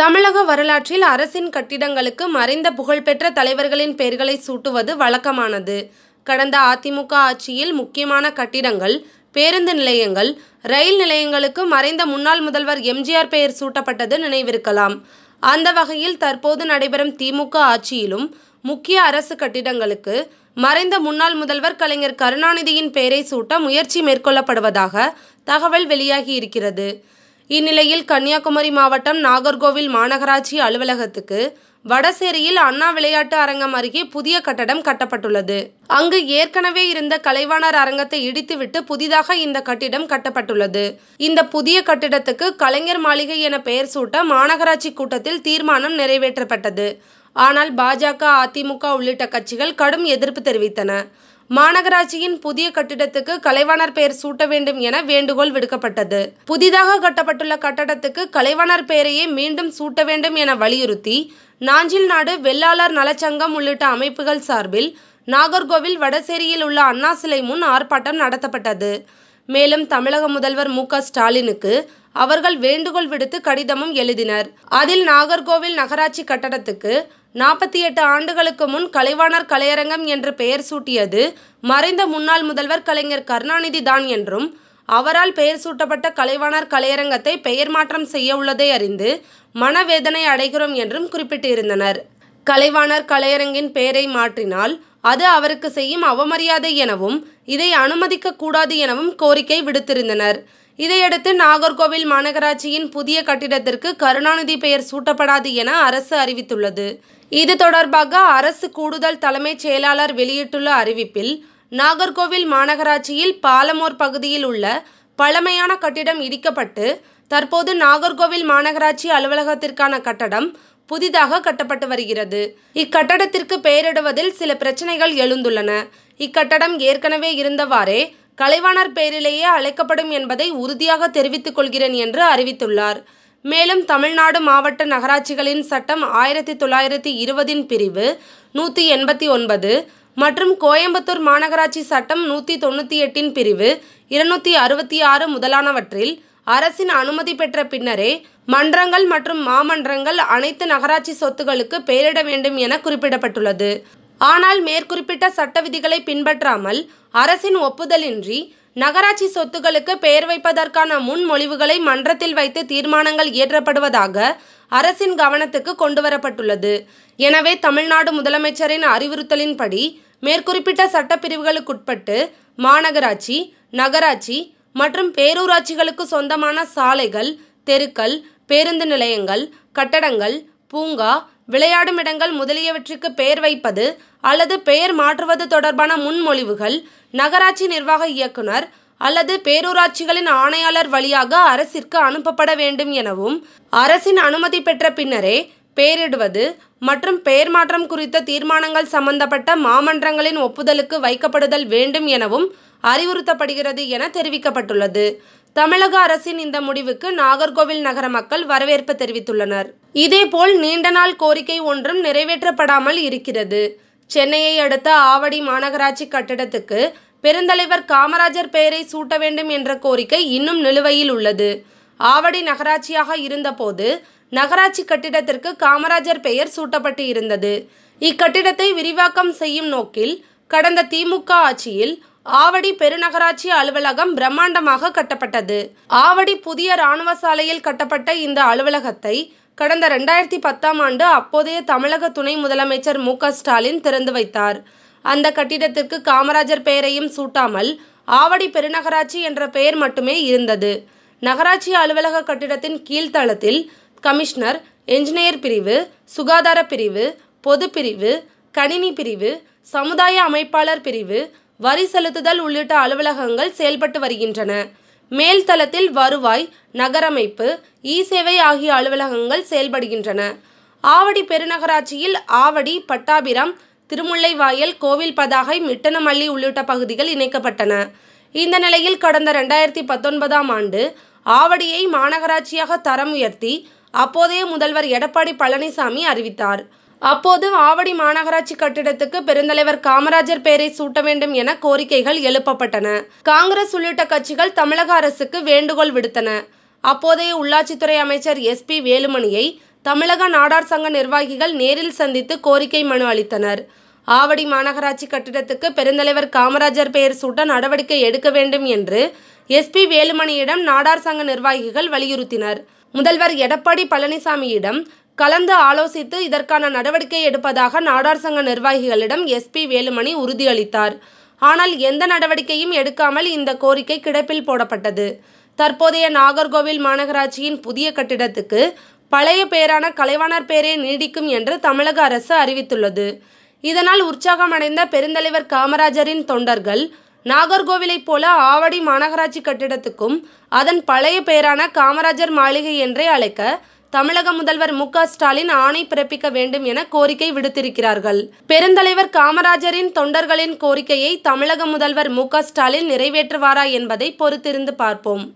தமிழக வரலாற்றில் அரசின் கட்டிடங்களுக்கு மறைந்த புகழ்பெற்ற தலைவர்களின் பெயர்களை சூட்டுவது வழக்கமானது கடந்த அதிமுக ஆட்சியில் முக்கியமான கட்டிடங்கள் பேருந்து நிலையங்கள் ரயில் நிலையங்களுக்கு மறைந்த முன்னாள் முதல்வர் எம்ஜிஆர் பெயர் சூட்டப்பட்டது நினைவிருக்கலாம் அந்த வகையில் தற்போது நடைபெறும் திமுக ஆட்சியிலும் முக்கிய அரசு கட்டிடங்களுக்கு மறைந்த முன்னாள் முதல்வர் கலைஞர் கருணாநிதியின் பெயரை சூட்ட முயற்சி மேற்கொள்ளப்படுவதாக தகவல் வெளியாகியிருக்கிறது இந்நிலையில் கன்னியாகுமரி மாவட்டம் நாகர்கோவில் மாநகராட்சி அலுவலகத்துக்கு வடசேரியில் அண்ணா விளையாட்டு அரங்கம் அருகே புதிய கட்டடம் கட்டப்பட்டுள்ளது அங்கு ஏற்கனவே இருந்த கலைவாணர் அரங்கத்தை இடித்துவிட்டு புதிதாக இந்த கட்டிடம் கட்டப்பட்டுள்ளது இந்த புதிய கட்டிடத்துக்கு கலைஞர் மாளிகை என பெயர் சூட்ட மாநகராட்சி கூட்டத்தில் தீர்மானம் நிறைவேற்றப்பட்டது ஆனால் பாஜக அதிமுக உள்ளிட்ட கட்சிகள் கடும் எதிர்ப்பு தெரிவித்தன மாநகராட்சியின் புதிய கட்டிடத்துக்கு கலைவாணர் பெயர் சூட்ட வேண்டும் என வேண்டுகோள் விடுக்கப்பட்டது புதிதாக கட்டப்பட்டுள்ள கட்டடத்துக்கு கலைவாணர் பெயரையே மீண்டும் சூட்ட வேண்டும் என வலியுறுத்தி நாஞ்சில் நாடு வெள்ளாளர் நலச்சங்கம் உள்ளிட்ட அமைப்புகள் சார்பில் நாகர்கோவில் வடசேரியில் உள்ள அண்ணா சிலை முன் ஆர்ப்பாட்டம் நடத்தப்பட்டது மேலும் தமிழக முதல்வர் மு ஸ்டாலினுக்கு அவர்கள் வேண்டுகோள் விடுத்து கடிதமும் எழுதினர் அதில் நாகர்கோவில் நகராட்சி கட்டடத்துக்கு நாற்பத்தி எட்டு ஆண்டுகளுக்கு முன் கலைவாணர் கலையரங்கம் என்று பெயர் சூட்டியது மறைந்த முன்னாள் முதல்வர் கலைஞர் கருணாநிதி தான் என்றும் அவரால் பெயர் சூட்டப்பட்ட கலைவாணர் கலையரங்கத்தை பெயர் மாற்றம் செய்ய உள்ளதை அறிந்து மனவேதனை அடைகிறோம் என்றும் குறிப்பிட்டிருந்தனர் கலைவாணர் கலையரங்கின் பெயரை மாற்றினால் அது அவருக்கு செய்யும் அவமரியாதை எனவும் இதை அனுமதிக்க கூடாது எனவும் கோரிக்கை விடுத்திருந்தனர் இதையடுத்து நாகர்கோவில் மாநகராட்சியின் புதிய கட்டிடத்திற்கு கருணாநிதி பெயர் சூட்டப்படாது என அரசு அறிவித்துள்ளது இது தொடர்பாக அரசு கூடுதல் தலைமைச் செயலாளர் வெளியிட்டுள்ள அறிவிப்பில் நாகர்கோவில் மாநகராட்சியில் பாலமோர் பகுதியில் உள்ள பழமையான கட்டிடம் இடிக்கப்பட்டு தற்போது நாகர்கோவில் மாநகராட்சி அலுவலகத்திற்கான கட்டடம் புதிதாக கட்டப்பட்டு வருகிறது இக்கட்டடத்திற்கு பெயரிடுவதில் சில பிரச்சனைகள் எழுந்துள்ளன இக்கட்டடம் ஏற்கனவே இருந்தவாறே கலைவாணர் பெயரிலேயே அழைக்கப்படும் என்பதை உறுதியாக தெரிவித்துக் கொள்கிறேன் என்று அறிவித்துள்ளார் மேலும் தமிழ்நாடு மாவட்ட நகராட்சிகளின் சட்டம் ஆயிரத்தி தொள்ளாயிரத்தி இருபதின் பிரிவு நூற்றி எண்பத்தி ஒன்பது மற்றும் கோயம்புத்தூர் மாநகராட்சி சட்டம் நூற்றி தொண்ணூற்றி எட்டின் பிரிவு இருநூற்றி அறுபத்தி ஆறு முதலானவற்றில் அரசின் அனுமதி பெற்ற பின்னரே மன்றங்கள் மற்றும் மாமன்றங்கள் அனைத்து நகராட்சி சொத்துகளுக்கு பெயரிட வேண்டும் என குறிப்பிடப்பட்டுள்ளது ஆனால் மேற்குறிப்பிட்ட சட்ட விதிகளை பின்பற்றாமல் அரசின் ஒப்புதலின்றி நகராட்சி சொத்துகளுக்கு பெயர் வைப்பதற்கான முன்மொழிவுகளை மன்றத்தில் வைத்து தீர்மானங்கள் இயற்றப்படுவதாக அரசின் கவனத்துக்கு கொண்டுவரப்பட்டுள்ளது எனவே தமிழ்நாடு முதலமைச்சரின் அறிவுறுத்தலின்படி மேற்குறிப்பிட்ட சட்டப்பிரிவுகளுக்குட்பட்டு மாநகராட்சி நகராட்சி மற்றும் பேரூராட்சிகளுக்கு சொந்தமான சாலைகள் தெருக்கள் பேருந்து நிலையங்கள் கட்டடங்கள் பூங்கா விளையாடும் இடங்கள் முதலியவற்றுக்கு பெயர் வைப்பது அல்லது பெயர் மாற்றுவது தொடர்பான முன்மொழிவுகள் நகராட்சி நிர்வாக இயக்குனர் அல்லது பேரூராட்சிகளின் ஆணையாளர் வழியாக அரசிற்கு அனுப்பப்பட வேண்டும் எனவும் அரசின் அனுமதி பெற்ற பின்னரே பெயரிடுவது மற்றும் பெயர் மாற்றம் குறித்த தீர்மானங்கள் சம்பந்தப்பட்ட மாமன்றங்களின் ஒப்புதலுக்கு வைக்கப்படுதல் வேண்டும் எனவும் அறிவுறுத்தப்படுகிறது என தெரிவிக்கப்பட்டுள்ளது தமிழக அரசின் இந்த முடிவுக்கு நாகர்கோவில் நகர மக்கள் வரவேற்பு தெரிவித்துள்ளனர் இதேபோல் நீண்ட நாள் கோரிக்கை ஒன்றும் நிறைவேற்றப்படாமல் இருக்கிறது சென்னையை அடுத்த ஆவடி மாநகராட்சி கட்டிடத்துக்கு பெருந்தலைவர் காமராஜர் பெயரை சூட்ட வேண்டும் என்ற கோரிக்கை இன்னும் நிலுவையில் உள்ளது ஆவடி நகராட்சியாக இருந்தபோது நகராட்சி கட்டிடத்திற்கு காமராஜர் பெயர் சூட்டப்பட்டு இருந்தது இக்கட்டிடத்தை விரிவாக்கம் செய்யும் நோக்கில் கடந்த திமுக ஆட்சியில் ஆவடி பெருநகராட்சி அலுவலகம் பிரம்மாண்டமாக கட்டப்பட்டது ஆவடி புதிய இராணுவ சாலையில் கட்டப்பட்ட இந்த அலுவலகத்தை கடந்த ரெண்டாயிரத்தி பத்தாம் ஆண்டு அப்போதைய தமிழக துணை முதலமைச்சர் மு ஸ்டாலின் திறந்து வைத்தார் அந்த கட்டிடத்திற்கு காமராஜர் பெயரையும் சூட்டாமல் ஆவடி பெருநகராட்சி என்ற பெயர் மட்டுமே இருந்தது நகராட்சி அலுவலக கட்டிடத்தின் கீழ்த்தளத்தில் கமிஷனர் என்ஜினியர் பிரிவு சுகாதார பிரிவு பொது பிரிவு கணினி பிரிவு சமுதாய அமைப்பாளர் பிரிவு வரி செலுத்துதல் உள்ளிட்ட அலுவலகங்கள் செயல்பட்டு வருகின்றன மேல்தளத்தில் வருவாய் நகரமைப்பு இ சேவை ஆகிய அலுவலகங்கள் செயல்படுகின்றன ஆவடி பெருநகராட்சியில் ஆவடி பட்டாபிரம் திருமுல்லைவாயல் கோவில் பதாகை மிட்டனமல்லி உள்ளிட்ட பகுதிகள் இணைக்கப்பட்டன இந்த நிலையில் கடந்த ரெண்டாயிரத்தி பத்தொன்பதாம் ஆண்டு ஆவடியை மாநகராட்சியாக தரம் உயர்த்தி அப்போதைய முதல்வர் எடப்பாடி பழனிசாமி அறிவித்தார் அப்போது ஆவடி மாநகராட்சி கட்டிடத்துக்கு பெருந்தலைவர் காமராஜர் பெயரை சூட்ட வேண்டும் என கோரிக்கைகள் எழுப்பப்பட்டன காங்கிரஸ் உள்ளிட்ட கட்சிகள் தமிழக அரசுக்கு வேண்டுகோள் விடுத்தன அப்போதைய உள்ளாட்சித்துறை அமைச்சர் எஸ் பி வேலுமணியை தமிழக நாடார் சங்க நிர்வாகிகள் நேரில் சந்தித்து கோரிக்கை மனு அளித்தனர் ஆவடி மாநகராட்சி கட்டிடத்துக்கு பெருந்தலைவர் காமராஜர் பெயர் சூட்ட நடவடிக்கை எடுக்க வேண்டும் என்று எஸ்பி வேலுமணியிடம் நாடார் சங்க நிர்வாகிகள் வலியுறுத்தினர் முதல்வர் எடப்பாடி பழனிசாமியிடம் கலந்து ஆலோசித்து இதற்கான நடவடிக்கை எடுப்பதாக நாடார் சங்க நிர்வாகிகளிடம் எஸ்பி வேலுமணி உறுதியளித்தார் ஆனால் எந்த நடவடிக்கையும் எடுக்காமல் இந்த கோரிக்கை கிடப்பில் போடப்பட்டது தற்போதைய நாகர்கோவில் மாநகராட்சியின் புதிய கட்டிடத்துக்கு பழைய பெயரான கலைவாணர் பெயரே நீடிக்கும் என்று தமிழக அரசு அறிவித்துள்ளது இதனால் உற்சாகமடைந்த பெருந்தலைவர் காமராஜரின் தொண்டர்கள் நாகர்கோவிலைப் போல ஆவடி மாநகராட்சி கட்டிடத்துக்கும் அதன் பழைய பெயரான காமராஜர் மாளிகை என்றே அழைக்க தமிழக முதல்வர் மு ஸ்டாலின் ஆணை பிறப்பிக்க வேண்டும் என கோரிக்கை விடுத்திருக்கிறார்கள் பெருந்தலைவர் காமராஜரின் தொண்டர்களின் கோரிக்கையை தமிழக முதல்வர் மு ஸ்டாலின் நிறைவேற்றுவாரா என்பதை பொறுத்திருந்து பார்ப்போம்